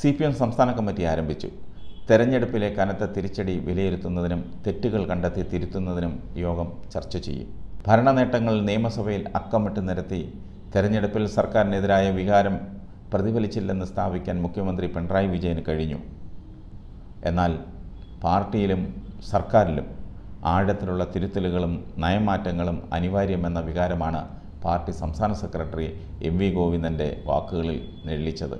C P M സംസ്ഥാന committee ആരംഭിച്ചു തെരഞ്ഞെടുപ്പിലെ കനത്ത തിരിച്ചടി വിലയിരുത്തുന്നതിനും തെറ്റുകൾ കണ്ടെത്തി തിരുത്തുന്നതിനും യോഗം ചർച്ച ചെയ്യും ഭരണ നേട്ടങ്ങൾ നിയമസഭയിൽ അക്കമിട്ട് നിരത്തി തെരഞ്ഞെടുപ്പിൽ സർക്കാരിനെതിരായ വികാരം പ്രതിഫലിച്ചില്ലെന്ന് സ്ഥാപിക്കാൻ മുഖ്യമന്ത്രി പിണറായി വിജയന് കഴിഞ്ഞു എന്നാൽ പാർട്ടിയിലും സർക്കാരിലും ആഴത്തിലുള്ള തിരുത്തലുകളും നയമാറ്റങ്ങളും അനിവാര്യമെന്ന വികാരമാണ് പാർട്ടി സംസ്ഥാന സെക്രട്ടറി എം വി ഗോവിന്ദൻ്റെ വാക്കുകളിൽ നെള്ളിച്ചത്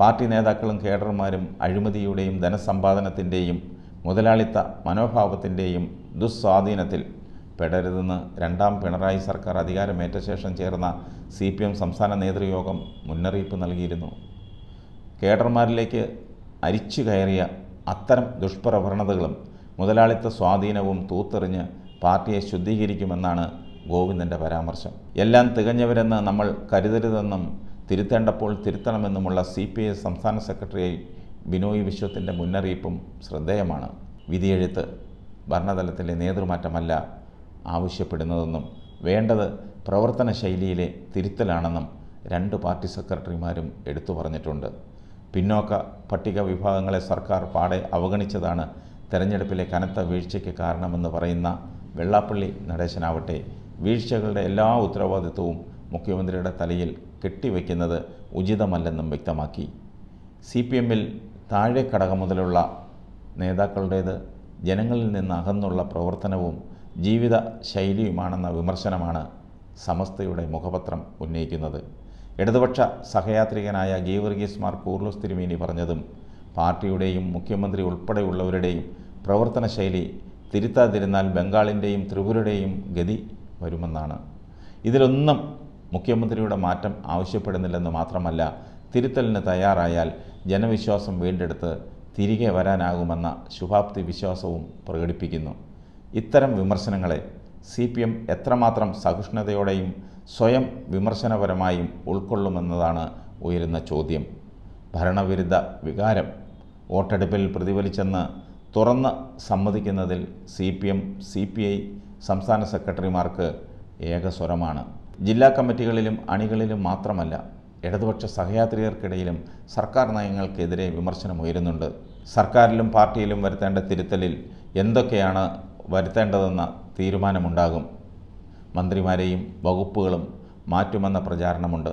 പാർട്ടി നേതാക്കളും കേഡർമാരും അഴിമതിയുടെയും ധനസമ്പാദനത്തിൻ്റെയും മുതലാളിത്ത മനോഭാവത്തിൻ്റെയും ദുസ്വാധീനത്തിൽ പെടരുതെന്ന് രണ്ടാം പിണറായി സർക്കാർ അധികാരമേറ്റ ശേഷം ചേർന്ന സി പി എം സംസ്ഥാന നേതൃയോഗം മുന്നറിയിപ്പ് നൽകിയിരുന്നു കേഡർമാരിലേക്ക് അരിച്ചു കയറിയ അത്തരം ദുഷ്പ്രവണതകളും മുതലാളിത്ത സ്വാധീനവും തൂത്തെറിഞ്ഞ് പാർട്ടിയെ ശുദ്ധീകരിക്കുമെന്നാണ് ഗോവിന്ദൻ്റെ പരാമർശം എല്ലാം തികഞ്ഞവരെന്ന് നമ്മൾ കരുതരുതെന്നും തിരുത്തേണ്ടപ്പോൾ തിരുത്തണമെന്നുമുള്ള സി പി ഐ സംസ്ഥാന സെക്രട്ടറി ബിനോയ് വിശ്വത്തിൻ്റെ മുന്നറിയിപ്പും ശ്രദ്ധേയമാണ് വിധിയെഴുത്ത് ഭരണതലത്തിലെ നേതൃമാറ്റമല്ല ആവശ്യപ്പെടുന്നതെന്നും വേണ്ടത് പ്രവർത്തന ശൈലിയിലെ തിരുത്തലാണെന്നും രണ്ട് പാർട്ടി സെക്രട്ടറിമാരും എടുത്തു പറഞ്ഞിട്ടുണ്ട് പിന്നോക്ക പട്ടിക വിഭാഗങ്ങളെ സർക്കാർ പാടെ അവഗണിച്ചതാണ് തെരഞ്ഞെടുപ്പിലെ കനത്ത വീഴ്ചയ്ക്ക് കാരണമെന്ന് പറയുന്ന വെള്ളാപ്പള്ളി നടേശനാവട്ടെ വീഴ്ചകളുടെ എല്ലാ ഉത്തരവാദിത്വവും മുഖ്യമന്ത്രിയുടെ തലയിൽ കെട്ടിവയ്ക്കുന്നത് ഉചിതമല്ലെന്നും വ്യക്തമാക്കി സി പി എമ്മിൽ താഴെ മുതലുള്ള നേതാക്കളുടേത് ജനങ്ങളിൽ നിന്ന് അകന്നുള്ള പ്രവർത്തനവും ജീവിത ശൈലിയുമാണെന്ന വിമർശനമാണ് സമസ്തയുടെ മുഖപത്രം ഉന്നയിക്കുന്നത് ഇടതുപക്ഷ സഹയാത്രികനായ ഗീവർഗീസ് മാർ കൂർലോസ് തിരുമേനി പറഞ്ഞതും പാർട്ടിയുടെയും മുഖ്യമന്ത്രി ഉൾപ്പെടെയുള്ളവരുടെയും പ്രവർത്തന ശൈലി തിരുത്താതിരുന്നാൽ ബംഗാളിൻ്റെയും ത്രിപുരയുടെയും ഗതി വരുമെന്നാണ് ഇതിലൊന്നും മുഖ്യമന്ത്രിയുടെ മാറ്റം ആവശ്യപ്പെടുന്നില്ലെന്ന് മാത്രമല്ല തിരുത്തലിന് തയ്യാറായാൽ ജനവിശ്വാസം വീണ്ടെടുത്ത് തിരികെ വരാനാകുമെന്ന ശുഭാപ്തി വിശ്വാസവും പ്രകടിപ്പിക്കുന്നു ഇത്തരം വിമർശനങ്ങളെ സി പി എം എത്രമാത്രം സഹിഷ്ണുതയോടെയും സ്വയം വിമർശനപരമായും ഉൾക്കൊള്ളുമെന്നതാണ് ഉയരുന്ന ചോദ്യം ഭരണവിരുദ്ധ വികാരം വോട്ടെടുപ്പിൽ പ്രതിഫലിച്ചെന്ന് തുറന്ന് സമ്മതിക്കുന്നതിൽ C P M C P I സംസ്ഥാന സെക്രട്ടറിമാർക്ക് ഏകസ്വരമാണ് ജില്ലാ കമ്മിറ്റികളിലും അണികളിലും മാത്രമല്ല ഇടതുപക്ഷ സഹയാത്രികർക്കിടയിലും സർക്കാർ നയങ്ങൾക്കെതിരെ വിമർശനം ഉയരുന്നുണ്ട് സർക്കാരിലും പാർട്ടിയിലും വരുത്തേണ്ട തിരുത്തലിൽ എന്തൊക്കെയാണ് വരുത്തേണ്ടതെന്ന തീരുമാനമുണ്ടാകും മന്ത്രിമാരെയും വകുപ്പുകളും മാറ്റുമെന്ന പ്രചാരണമുണ്ട്